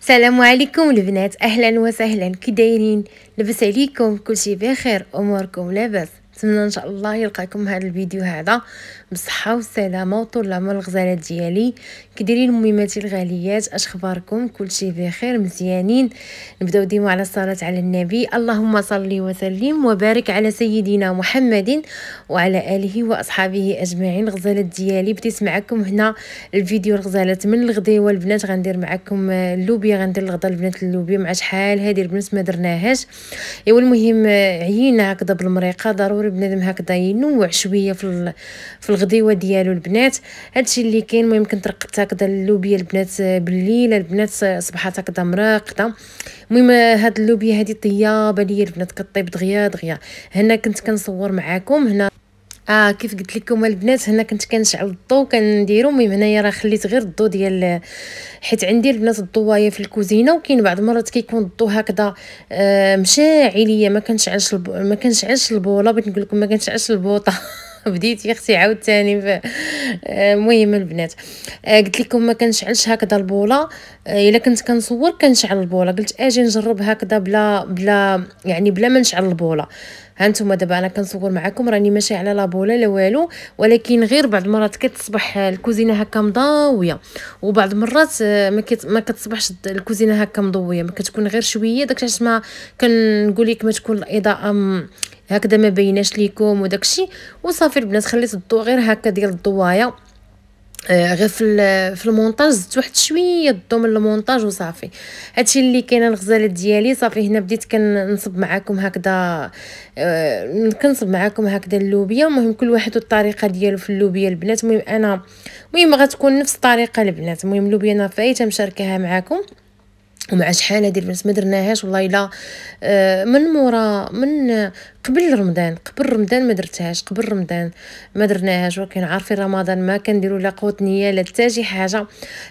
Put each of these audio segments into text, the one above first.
السلام عليكم البنات اهلا وسهلا كي دايرين لبس عليكم كلشي بخير اموركم لاباس نتمنى ان شاء الله يلقاكم هذا الفيديو هذا بصحه وسلامه وطول العمر الغزالات ديالي كديري المميماتي الغاليات اش اخباركم كلشي بخير مزيانين نبداو ديما على الصلاه على النبي اللهم صل وسلم وبارك على سيدنا محمد وعلى اله واصحابه اجمعين الغزالات ديالي بديت معكم هنا الفيديو الغزالات من الغديوه البنات غندير معكم اللوبيا غندير الغدا البنات اللوبيا مع شحال هذه البنات ما درناهاش ايوا المهم عيينا هكذا بالمريقه ضروري بنادم هكذا ينوع شويه في في الغديوه ديالو البنات هادشي اللي كاين المهم كنت رقدت هكذا اللوبيا البنات آه، بالليل البنات آه، صبحات هكذا مراقده المهم آه، هاد اللوبيا هادي طيابه ليا البنات كطيب دغيا دغيا هنا كنت كنصور معاكم هنا اه كيف قلت لكم البنات هنا كنت كنشعل الضو كنديرو المهم هنايا راه خليت غير الضو ديال حيت عندي البنات الضوايه في الكوزينه وكاين بعض المرات كيكون الضو هكذا آه ليا ما كنشعلش الب... ما كنشعلش البوله بغيت نقول لكم ما كنشعلش البوطه بديت يا اختي عاوتاني آه، المهم البنات آه، قلت لكم ما كنشعلش هكذا البوله آه، الا كنت كنصور كنشعل البوله قلت اجي نجرب هكذا بلا بلا يعني بلا ما نشعل البوله هانتوما دابا انا كنصور معكم راني ماشي على لابولا لا والو ولكن غير بعض المرات كتصبح الكوزينه هكا مضاويه وبعض المرات آه، ما, ما كتصبحش الكوزينه هكا مضويه ما كتكون غير شويه داك علاش ما كنقول لك ما تكون الاضاءه هكذا ما بيناش ليكم وداكشي وصافي البنات خليت الضو غير هكا ديال الضوايه آه، غير في في المونتاج زدت واحد شويه الضو من المونتاج وصافي هادشي اللي كاينه الغزالات ديالي صافي هنا بديت كنصب معاكم هكذا آه كنصب معاكم هكذا اللوبيا المهم كل واحد والطريقه ديالو في اللوبيا البنات المهم انا المهم غتكون نفس الطريقه البنات المهم اللوبيا انا فايته مشاركاها معاكم ومع شحال هذه البنات ما درناهاش والله الا آه، من مورا من قبل رمضان قبل رمضان ما درتهاش قبل رمضان ما درناهاش ولكن عارفين رمضان ما كنديروا لا قوت نيه لا حتى شي حاجه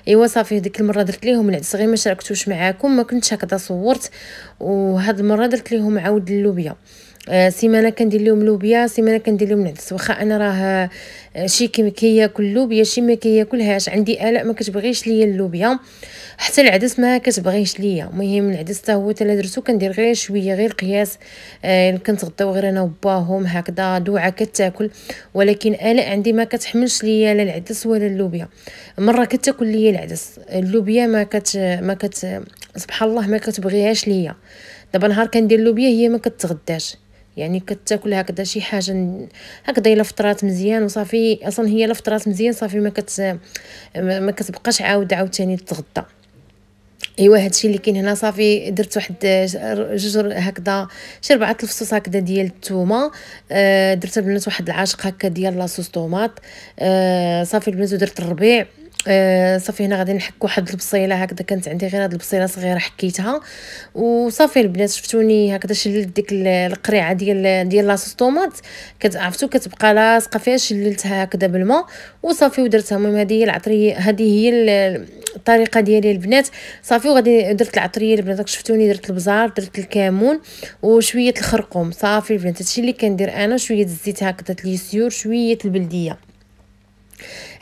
ايوا صافي ديك المره درت ليهم العدس غير ما شاركتوش معاكم ما كنتش هكذا صورت وهاد المره درت ليهم عاود اللوبيا سيمانه كندير لهم لوبيا سيمانه كندير لهم العدس واخا انا راه آه، شي كياكل لوبيا شي ما كياكلهاش عندي الاء ما كتبغيش ليا اللوبيا حتى العدس ما كتبغيش ليا المهم العدس حتى هو تلا درتو كندير غير شويه غير قياس آه كنتغداو غير انا وباهم هكذا دوعه كتاكل ولكن الاء عندي ما كتحملش ليا لا العدس ولا اللوبيا مره كتاكل ليا العدس اللوبيا ما كت ما كت سبحان الله ما كتبغيهاش ليا دابا نهار كندير اللوبيا هي ما كتغداش يعني كتاكل هكذا شي حاجه هكذا الا فطرات مزيان وصافي اصلا هي الا فطرات مزيان صافي ما كت ما كتبقاش عاود عاوتاني تتغدى ايوا هادشي اللي كاين هنا صافي درت واحد جوج هكذا شي ربعه الفصوص هكذا ديال الثومه آه، درت البنات واحد العاشق هكا ديال لاصوص طوماط آه، صافي البنات درت الربيع آه صافي هنا غادي نحك واحد البصيله هكذا كانت عندي غير هاد البصيله صغيره حكيتها وصافي البنات شفتوني هكذا شللت ديك القريعه ديال ديال لاصوص طوماط كتعرفتو كتبقى لاصقه فيها شللتها هكذا بالماء وصافي ودرتها المهم هذه هي العطريه هذه هي الطريقه ديالي البنات صافي وغادي درت العطريه البنات شفتوني درت البزار درت الكمون وشويه الخرقوم صافي البنات هادشي اللي كندير انا شويه الزيت هكذا اليسيور شويه البلديه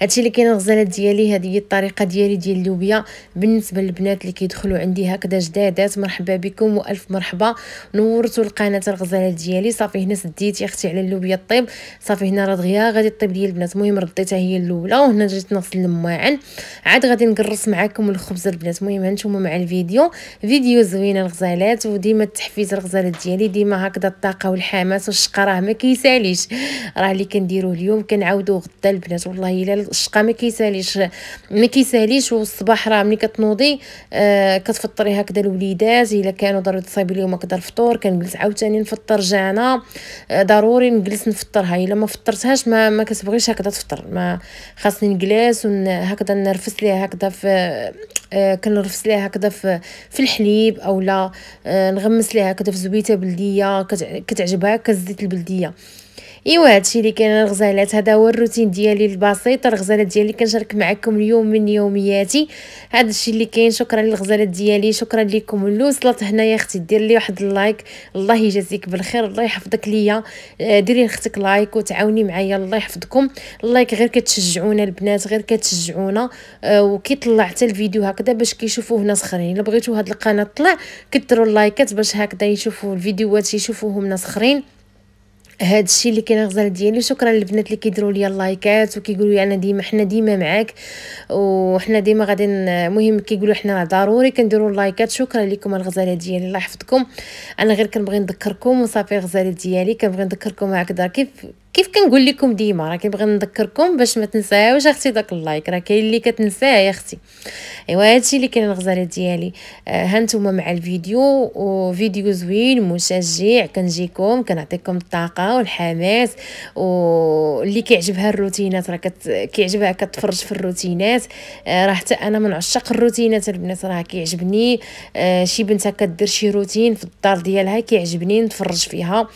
هادشي اللي كاين الغزالات ديالي هذه هي الطريقه ديالي ديال اللوبيا بالنسبه للبنات اللي كيدخلوا عندي هكذا جدادات مرحبا بكم والف مرحبا نورتوا القناه الغزالات ديالي صافي هنا سديت يا اختي على اللوبيا الطيب صافي هنا راه دغيا غادي طيب ديال البنات المهم رديتها هي الاولى وهنا جيت نغسل الماعن عاد غادي نقرص معكم الخبز البنات المهم هانتوما مع الفيديو فيديو زوينه الغزالات وديما التحفيز الغزالات ديالي ديما هكذا الطاقه والحماس والشقه راه ما كيساليش راه اللي كنديروه اليوم كنعاودوه غدا البنات والله والله الا الشقه ما كيساليش ما كيساليش والصباح راه ملي كتنوضي آه كتفطري هكذا الوليدات الا كانوا ضروري تصايبي لهم هكذا الفطور كنجلس عاوتاني نفطر جانا آه ضروري نجلس نفطرها الا ما فطرتهاش ما, ما كتبغيش هكذا تفطر ما خاصني نجلس وهكذا نرفس ليها هكذا في آه كنرفس ليها هكذا في, في الحليب اولا آه نغمس ليها هكذا في زبيته بلديه كتعجبها كزيت البلديه ايوا هادشي اللي كان الغزالات هذا هو الروتين ديالي البسيط الغزالات ديالي كنشارك معكم اليوم من يومياتي هادشي اللي كاين شكرا للغزالات ديالي شكرا لكم اللي وصلت هنايا اختي دير لي واحد اللايك الله يجازيك بالخير الله يحفظك ليا آه، ديري لاختك لايك وتعاوني معايا الله يحفظكم اللايك غير كتشجعونا البنات غير كتشجعونا أه وكيطلع حتى الفيديو هكذا باش كيشوفوه ناس اخرين الا بغيتوا هاد القناه تطلع كثروا اللايكات باش هكذا يشوفوا الفيديوهات يشوفوهم ناس اخرين هذا الشيء اللي كاين غزال ديالي شكرا للبنات اللي كيديروا لي اللايكات وكيقولوا لي انا ديما حنا ديما معاك وحنا ديما غادي المهم كيقولوا حنا ضروري كنديروا اللايكات شكرا لكم الغزاله ديالي الله يحفظكم انا غير كنبغي نذكركم وصافي غزاله ديالي كنبغي نذكركم هكذا كيف كيف كنقول لكم ديما راه كنبغي نذكركم باش ما تنساوش اختي داك اللايك راه كاين اللي كتنساه يا اختي ايوا هادشي اللي كاين الغزاله ديالي آه، هانتوما مع الفيديو وفيديو زوين مشجع كنجيكم كنعطيكم الطاقه والحماس واللي كيعجبها الروتينات راه كت... كيعجبها كتفرج في الروتينات آه، راه حتى انا من عشاق الروتينات البنات راه كيعجبني آه، شي بنت كدير شي روتين في الدار ديالها كيعجبني نتفرج فيها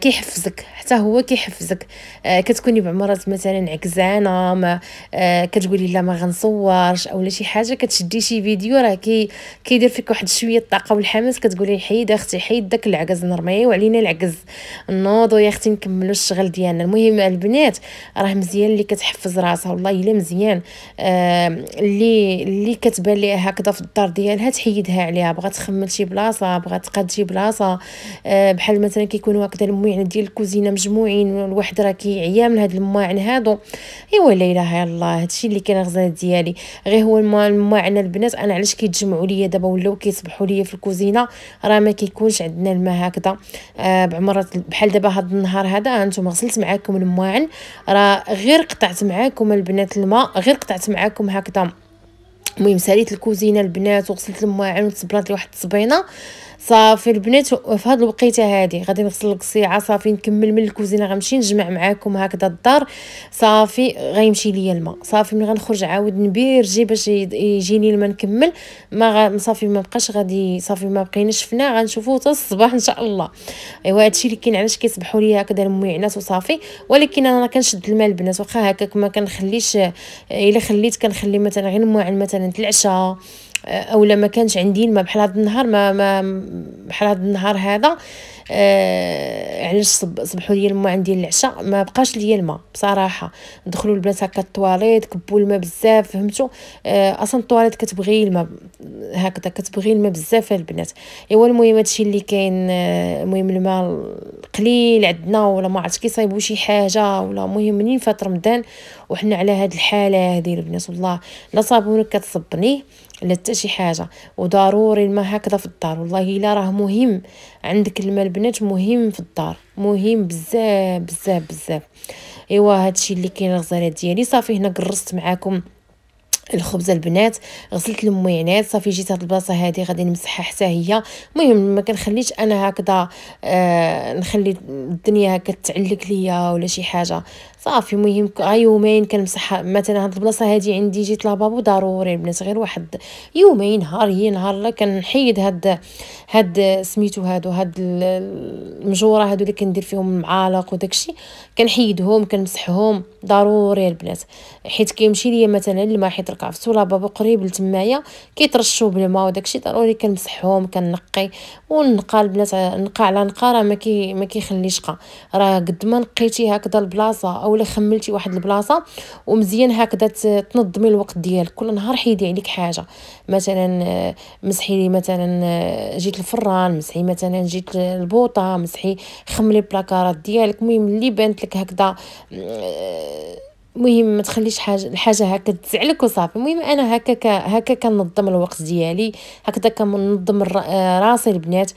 كيحفزك حتى هو كيحفزك كيحفزك آه، كتكوني بعمرات مثلا عكزانه ما آه، كتقولي لا ما غنصورش اولا شي حاجه كتشدي شي فيديو راه كي كيدير فيك واحد شويه الطاقه والحماس كتقولي حيد اختي حيد داك العكز نرميو علينا العكز نوض يا اختي نكملوا الشغل ديالنا المهم البنات راه مزيان اللي كتحفز راسها والله الا مزيان اللي اللي كتبان ليها هكذا في الدار ديالها تحيدها عليها بغات تخمل شي بلاصه بغات تقاد شي بلاصه آه، بحال مثلا كيكونوا هكذا المعين ديال الكوزينه مجموعين كيبانوا الواحد راه كيعيا من هاد الماعن هادو ايوا لا اله الا الله هادشي اللي كان غزال ديالي غير هو الماعن البنات انا علاش كيتجمعوا ليا دابا ولاو كيصبحوا ليا في الكوزينه راه ما كيكونش عندنا الماء هكذا آه بعمرات بحال دابا هاد النهار هذا انتم غسلت معاكم الماعن راه غير قطعت معاكم البنات الماء غير قطعت معاكم هكذا المهم ساليت الكوزينه البنات وغسلت الماعن وتصبرات لي واحد التصبينه صافي البنات في هاد الوقيته هادي غادي نغسل القصيعه صافي نكمل من الكوزينه غنمشي نجمع معاكم هكذا الدار صافي غيمشي ليا الماء صافي ملي غنخرج عاود نبير جي باش يجيني الماء نكمل ما غا صافي ما بقاش غادي صافي ما بقيناش فنا غنشوفوه حتى الصباح ان شاء الله ايوا هادشي اللي كاين علاش كيصبحوا ليا هكذا المويعنات وصافي ولكن انا كنشد الماء البنات واخا هكاك ما كنخليش الا خليت كنخلي مثلا غير المواعن مثلا العشاء او لما كانش عندي الماء بحال هذا النهار ما, ما بحال هذا النهار هذا آه علاش يعني صب صبحوا لي الماء عندي العشاء ما بقاش ليا الماء بصراحه دخلوا البنات هكا الطواليط كبوا الماء بزاف فهمتوا آه اصلا الطواليط كتبغي الماء هكذا كتبغي الماء بزاف البنات ايوا المهم هادشي اللي كاين آه، المهم الماء قليل عندنا ولا ما عرفتش كيصايبوا شي حاجه ولا المهم منين فات رمضان وحنا على هاد الحاله هذه البنات والله لا صابونك كتصبنيه لا حتى شي حاجه وضروري الماء هكذا في الدار والله الا راه مهم عندك الماء البنات مهم في الدار مهم بزاف بزاف بزاف ايوا هادشي اللي كاين الغزالات ديالي صافي هنا قرصت معاكم الخبزه البنات غسلت الموينات صافي جيت هاد البلاصه هادي غادي نمسحها حتى هي المهم ما كنخليش انا هكذا آه نخلي الدنيا هكا تعلق ليا ولا شي حاجه صافي المهم غا آه، يومين كنمسح مثلا هاد البلاصه هادي عندي جيت لابابو ضروري البنات غير واحد يومين نهار هي نهار كنحيد هاد هاد سميتو هادو هاد المجوره هادو اللي كندير فيهم المعالق وداكشي كنحيدهم كنمسحهم ضروري البنات حيت كيمشي ليا مثلا الماء حيت ركعفتو لابابو قريب لتمايا كيترشوا بالماء وداكشي ضروري كنمسحهم كنقي ونقى البنات نقى على نقى راه ما كيخليش قا راه قد ما نقيتي هكذا البلاصه او اولا خملتي واحد البلاصه ومزيان هكذا تنظمي الوقت ديالك كل نهار حيدي عليك حاجه مثلا آه، مسحي لي مثلا آه، جيت الفران مسحي مثلا جيت البوطه مسحي خملي البلاكارات ديالك المهم اللي بانت لك هكذا آه، مهم ما تخليش حاجه الحاجه هكا تزعلك وصافي المهم انا هكا ك... هكا كنظم الوقت ديالي هكذا كنظم راسي البنات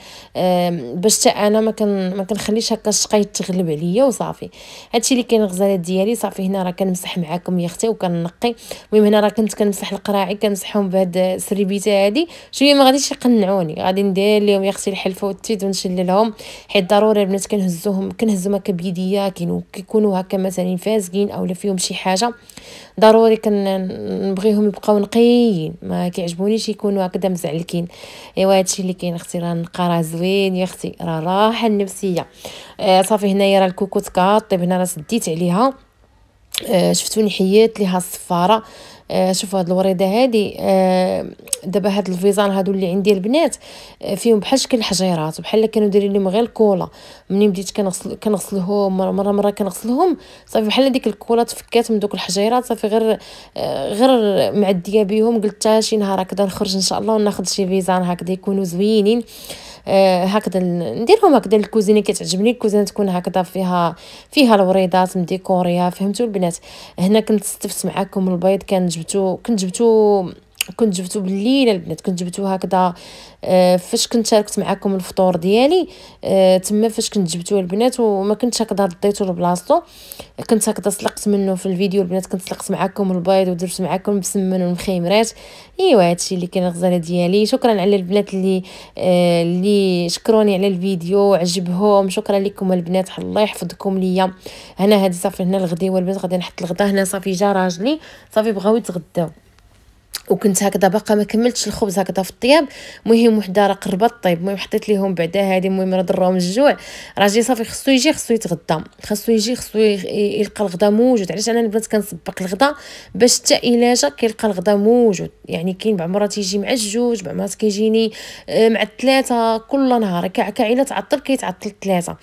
باش حتى انا ما كن ما كنخليش هكا الشقايه تغلب عليا وصافي هادشي اللي كاين الغزالات ديالي صافي هنا راه كنمسح معاكم يا اختي وكنقي المهم هنا راه كنت كنمسح القراعي كنمسحهم بهاد السريبيته هادي شويه ما غاديش يقنعوني غادي ندير لهم يا اختي الحلفه والتيد ونشللهم حيت ضروري البنات كنهزوهم كنهزهم هكا بيديا كيكونوا هكا مثلا فازقين اولا فيهم شي حاجه ضروري كنبغيهم يبقاو نقيين ما كيعجبونيش يكونوا هكذا مزعلكين ايوا هادشي اللي كاين اختي راه النقا زوين يا اختي راه راحه النفسيه آه صافي هنايا راه الكوكوت كاطيب هنا راه سديت عليها آه شفتوني حيات ليها الصفاره آه شوفوا هاد الوريده هادي آه دابا هاد الفيزان هادو اللي عندي البنات آه، فيهم بحال شكل الحجيرات بحال كانوا دايرين لهم غير الكولا ملي بديت كنغسل كنغسلهم مره مره, مرة كنغسلهم صافي بحال ديك الكولا تفكات من دوك الحجيرات صافي غير آه غير معديه بيهم قلت شي نهار هكذا نخرج ان شاء الله وناخذ شي فيزان هكذا يكونوا زوينين آه، هكذا نديرهم هكذا الكوزينه كتعجبني الكوزينه تكون هكذا فيها فيها الوريضات مديكوريا فهمتوا البنات هنا كنت استفت معاكم البيض كان جبتو كنت جبتو كنت جبتو بالليله البنات كنت جبتو هكذا آه فاش كنت شاركت معكم الفطور ديالي آه تما فاش كنت جبتو البنات وما كنتش هكذا رديتو لبلاصتو كنت هكذا سلقت منه في الفيديو البنات كنت سلقت معكم البيض ودرت معكم المسمن والمخيمرات ايوا هادشي اللي كان الغزاله ديالي شكرا على البنات اللي آه اللي شكروني على الفيديو عجبهم شكرا لكم البنات الله يحفظكم ليا هنا هادي صافي هنا الغدي البنات غادي نحط الغدا هنا صافي جا راجلي صافي بغاو يتغداو وكنت هكذا باقا ما كملتش الخبز هكذا في الطياب المهم وحده راه قربت طيب المهم حطيت ليهم بعدا هذه المهم راه ضرهم الجوع راجلي صافي خصو يجي خصو يتغدى خصو يجي خصو يلقى الغدا موجود علاش انا البنات كنسبق الغدا باش حتى الا جا كيلقى الغدا موجود يعني كاين بعض المرات يجي مع الجوج بعض المرات كيجيني آه، مع الثلاثه كل نهار كاع كاع الا تعطل كيتعطل الثلاثه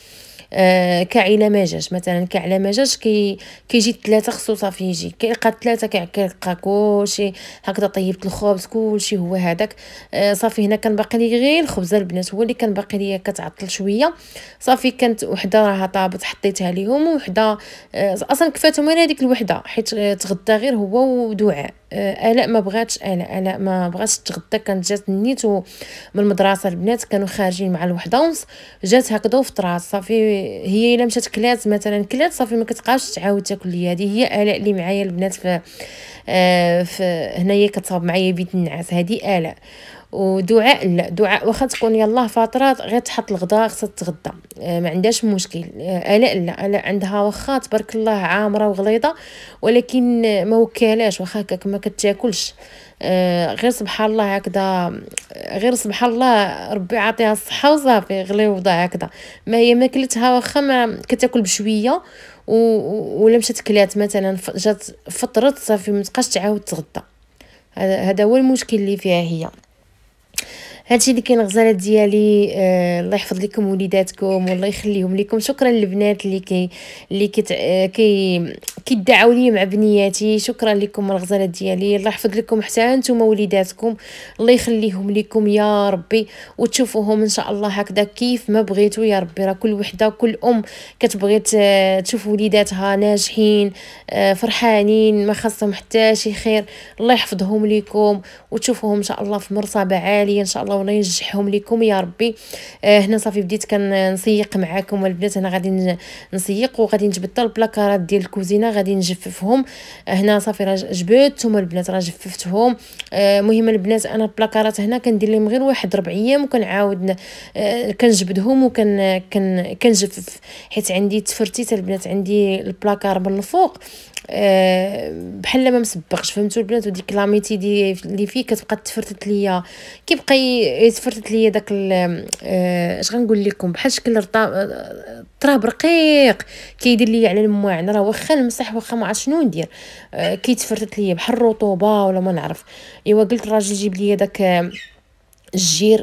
آه كاع الا ما جاش مثلا كاع الا ما جاش كي كيجي ثلاثه خصو صافي يجي كيلقى ثلاثه كيلقى كلشي هكذا طيبت الخبز كلشي هو هذاك آه صافي هنا كان باقي لي غير الخبزه البنات هو اللي كان باقي لي كتعطل شويه صافي كانت وحده راها طابت حطيتها ليهم وحده آه اصلا كفاتهم غير هذيك الوحده حيت تغدا غير هو ودعاء آه، الاء ما بغاتش الاء الاء ما بغاتش تغدى كانت جات نيت من المدرسه البنات كانوا خارجين مع الوحده ونص جات هكذا وفطرات صافي هي الا مشات كلات مثلا كلات صافي ما كتبقاش تعاود تاكل لي هذه هي الاء اللي معايا البنات في آه في هنايا كتصاوب معايا بيت النعاس هذه الاء ودعاء دعاء واخا تكون يلاه فترات غير تحط الغداء خصها تتغدى آه، ما عندهاش مشكل آه، الاء لا الاء عندها واخا تبارك الله عامره وغليظه ولكن ما وكالاش واخا هكاك ما كتاكلش آه، غير سبحان الله هكذا غير سبحان الله ربي عاطيها الصحه وصافي وضع هكذا ما هي ماكلتها واخا ما كتاكل بشويه ولا مشات كلات مثلا جات فطرت صافي ما تبقاش تعاود تغدى هذا هو المشكل اللي فيها هي هادشي اللي كاين غزالات ديالي آه الله يحفظ لكم وليداتكم والله يخليهم لكم شكرا للبنات اللي كي اللي كت آه، كي كيدعوا لي مع بنياتي شكرا لكم الغزالات ديالي الله يحفظ لكم حتى نتوما وليداتكم الله يخليهم لكم يا ربي وتشوفوهم ان شاء الله هكذا كيف ما بغيتو يا ربي راه كل وحده كل ام كتبغي تشوف وليداتها ناجحين آه، فرحانين ما خاصهم حتى شي خير الله يحفظهم لكم وتشوفوهم ان شاء الله في مرتبه عاليه ان شاء الله الله والله ينجحهم لكم يا ربي آه هنا صافي بديت كنسيق معاكم البنات هنا غادي نسيق وغادي نجبد البلاكارات ديال الكوزينه غادي نجففهم آه هنا صافي راه جبدتهم البنات راه جففتهم المهم آه البنات انا البلاكارات هنا كندير لهم غير واحد ربع ايام وكنعاود آه كنجبدهم وكن كنجفف حيت عندي تفرتيت البنات عندي البلاكار من الفوق آه، بحال ما مسبقش فهمتوا البنات وديك لاميتي دي اللي فيه كتبقى تفرتت ليا كيبقى يتفرتت ليا داك آه، اش غنقول لكم بحال شكل آه، تراب رقيق كيدير ليا على المواعن راه واخا نمسح واخا ما عرف شنو ندير كيتفرتت ليا بحال الرطوبه ولا ما نعرف ايوا قلت الراجل جيب ليا داك الجير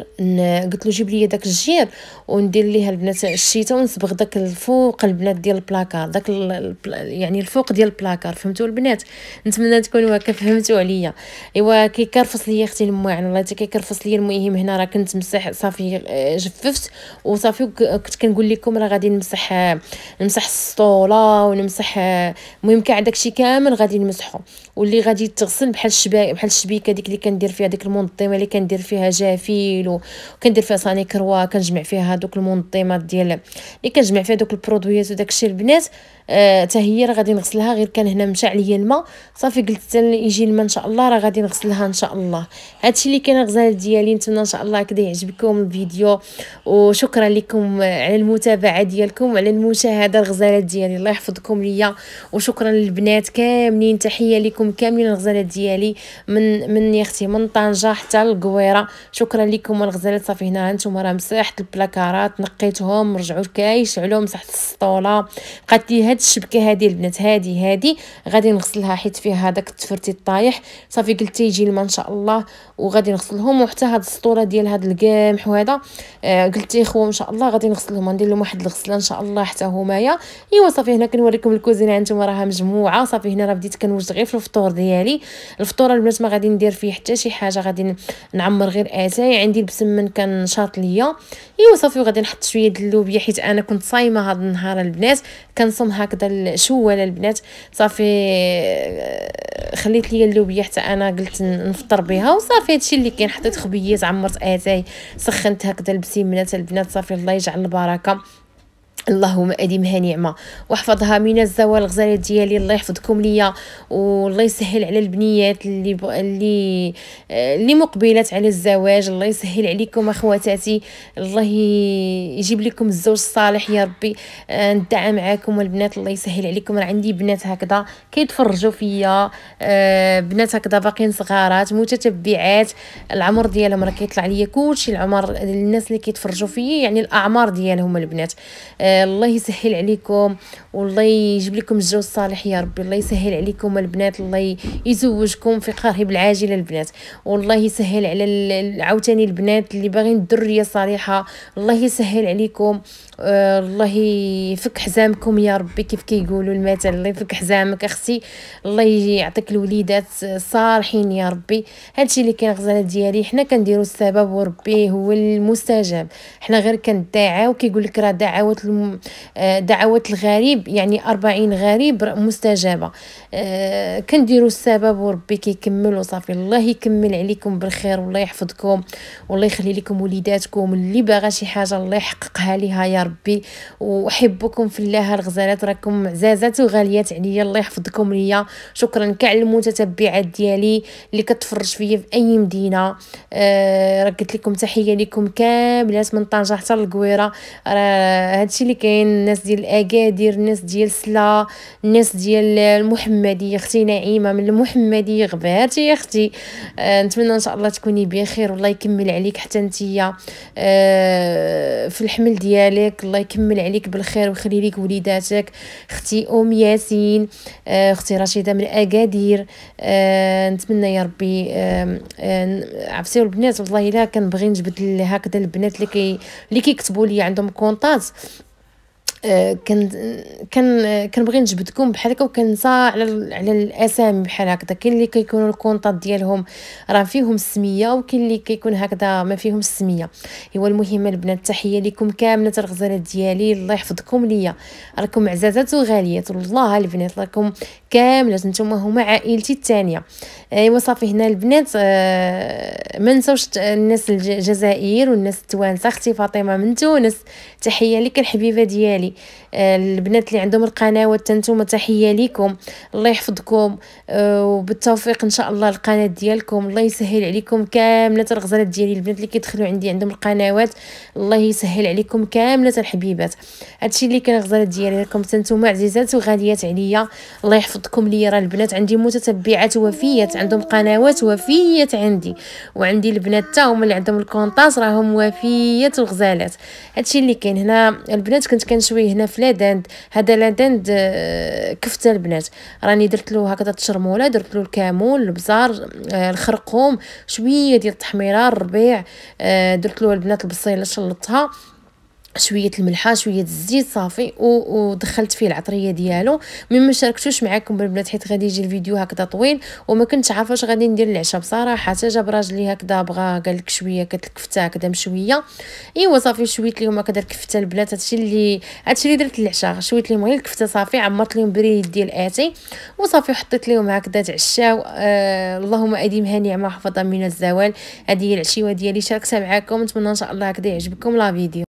قلت له جيب لي داك الجير وندير ليها البنات الشيتا ونصبغ داك الفوق البنات ديال البلاكار داك يعني الفوق ديال البلاكار فهمتوا البنات نتمنى تكونوا هكا فهمتوا عليا ايوا كيكرفص ليا اختي الماعن والله حتى كيكرفص ليا المهم هنا راه كنت مسح صافي آه، جففت وصافي كنت كنقول لكم راه غادي نمسح آه، نمسح السطوله ونمسح آه، المهم كاع داكشي كامل غادي نمسحه واللي غادي يتغسل بحال الشباك بحال الشبيكه ديك اللي كندير فيها ديك المنظمه اللي كندير فيها جاف محافل وكندير فيها صاني كروا كنجمع فيها دوك المنظمات ديال اللي كنجمع فيها دوك البرودويات وداك الشيء البنات آه حتى هي راه غادي نغسلها غير كان هنا مشى عليا الماء صافي قلت يجي الماء ان شاء الله راه غادي نغسلها ان شاء الله هادشي اللي كان الغزال ديالي نتمنى ان شاء الله كدا يعجبكم الفيديو وشكرا لكم على المتابعه ديالكم على المشاهده الغزالات ديالي الله يحفظكم ليا وشكرا للبنات كاملين تحيه لكم كاملين الغزالات ديالي من من يا اختي من طنجه حتى القويره شكرا شكرا لكم الغزالات صافي هنا هانتوما راه مسحت البلاكارات نقيتهم رجعوا الكايش علوم مسحت السطوله بقات لي هاد الشبكه هادي البنات هادي هادي غادي نغسلها حيت فيها هذاك التفرتي الطايح صافي قلت تيجي الماء ان شاء الله وغادي نغسلهم وحتى هاد السطوله ديال هاد القمح وهذا آه قلت اخوه ان شاء الله غادي نغسلهم ندير لهم واحد الغسله ان شاء الله حتى همايا ايوا صافي هنا كنوريكم الكوزينه هانتوما راها مجموعه صافي هنا راه بديت كنوجد غير في الفطور ديالي الفطور البنات ما غادي ندير فيه حتى شي حاجه غادي نعمر غير عتاي عندي البسمن كان نشاط ليا ايوا صافي وغادي نحط شويه د اللوبيا حيت انا كنت صايمه هاد النهار البنات كنصوم هكذا الشوه البنات صافي آه، خليت ليا اللوبيا حتى انا قلت نفطر بها وصافي هادشي اللي كاين حطيت خبيز عمرت اتاي سخنت هكذا البسيمنات البنات صافي الله يجعل البركه اللهم اديمها نعمه واحفظها من الزوال الغزالات ديالي الله يحفظكم ليا والله يسهل على البنيات اللي ب... اللي اللي مقبلات على الزواج الله يسهل عليكم اخواتاتي الله يجيب لكم الزوج الصالح يا ربي آه، ندعى معاكم والبنات الله يسهل عليكم راه عندي بنات هكذا كيتفرجوا فيا آه، بنات هكذا باقيين صغارات متتبعات العمر ديالهم راه كيطلع ليا كلشي العمر الناس اللي كيتفرجوا فيا يعني الاعمار ديالهم البنات أه آه، الله يسهل عليكم والله يجيب لكم الجو الصالح يا ربي الله يسهل عليكم البنات الله يزوجكم في قريب العاجل البنات والله يسهل على عاوتاني البنات اللي باغين الذريه صالحه الله يسهل عليكم آه، الله يفك حزامكم يا ربي كيف كيقولوا المثل الله يفك حزامك اختي الله يعطيك الوليدات صالحين يا ربي هادشي اللي كاين غزاله ديالي حنا كنديروا السبب وربي هو المستجاب حنا غير كندعاو كيقول لك راه دعوات آه، دعوات الغريب يعني أربعين غريب مستجابة آه، كنديروا السبب وربي كيكمل وصافي الله يكمل عليكم بالخير والله يحفظكم والله يخلي لكم وليداتكم اللي باغا شي حاجة الله يحققها ليها يا ربي وحبكم في الله الغزالات راكم عزازات وغاليات عليا الله يحفظكم ليا شكرا كاع المتتبعات ديالي اللي كتفرج فيا في اي مدينه آه راه قلت لكم تحيه لكم كاملات من طنجه حتى للقويره راه هادشي اللي كاين الناس ديال اكادير الناس ديال سلا الناس ديال المحمدي اختي نعيمه من المحمدي غبرتي يا اختي آه، نتمنى ان شاء الله تكوني بخير والله يكمل عليك حتى نتيا آه، في الحمل ديالك الله يكمل عليك بالخير ويخلي لك وليداتك اختي ام ياسين آه، اختي رشيده من اكادير نتمنى يا ربي عفسي عرفتي البنات والله الا كنبغي نجبد هكذا البنات اللي كي اللي كيكتبوا لي عندهم كونطات كان كان كنبغي نجبدكم بحال هكا وكنسى على على الاسامي بحال هكذا كاين اللي كيكونوا الكونطات ديالهم راه فيهم السميه وكاين اللي كيكون هكذا ما فيهم السميه هو المهم البنات تحيه لكم كامله الغزالات ديالي الله يحفظكم ليا راكم عزازات وغاليات والله البنات راكم كامله نتوما هما عائلتي الثانيه ايوا صافي هنا البنات آه، ما نساوش الناس الجزائر والناس التوانسه اختي فاطمه من تونس تحيه لك الحبيبه ديالي آه، البنات اللي عندهم القنوات انتم تحيه ليكم الله يحفظكم آه، وبالتوفيق ان شاء الله القناه ديالكم الله يسهل عليكم كامله الغزالات ديالي البنات اللي كيدخلوا عندي عندهم القنوات الله يسهل عليكم كامله الحبيبات هادشي اللي كان غزالات ديالي لكم انتم عزيزات وغاليات عليا الله يحفظكم لي راه البنات عندي متتبعات وفيات عندهم قنوات وفيات عندي وعندي البنات تا هما اللي عندهم الكونطاس راهم وفيات وغزالات هادشي اللي كاين هنا البنات كنت كنشوي ندوي هنا في لاداند هذا لاداند كفته آه، البنات راني درت له هكذا التشرموله درت له الكامون البزار آه، الخرقوم شويه ديال التحميره الربيع آه، درت له البنات البصيله شلطتها شويه الملحه شويه الزيت صافي ودخلت فيه العطريه ديالو مما مشاركتوش شاركتوش معكم بالبنات حيت غادي يجي الفيديو هكذا طويل وما كنتش عارفه واش غادي ندير العشاء بصراحه حتى جاب راجلي هكذا بغا قال لك شويه كتل الكفته هكذا مشويه ايوا صافي شويت ليهم هكذا الكفته البنات هادشي اللي هادشي اللي درت العشاء شويت لهم غير الكفته صافي عمرت لهم بريد ديال اتي وصافي حطيت لهم هكذا تعشاو آه اللهم اديمها نعمه وحفظها من الزوال هذه هي العشيوه ديالي شاركتها معكم نتمنى ان شاء الله هكذا يعجبكم لا فيديو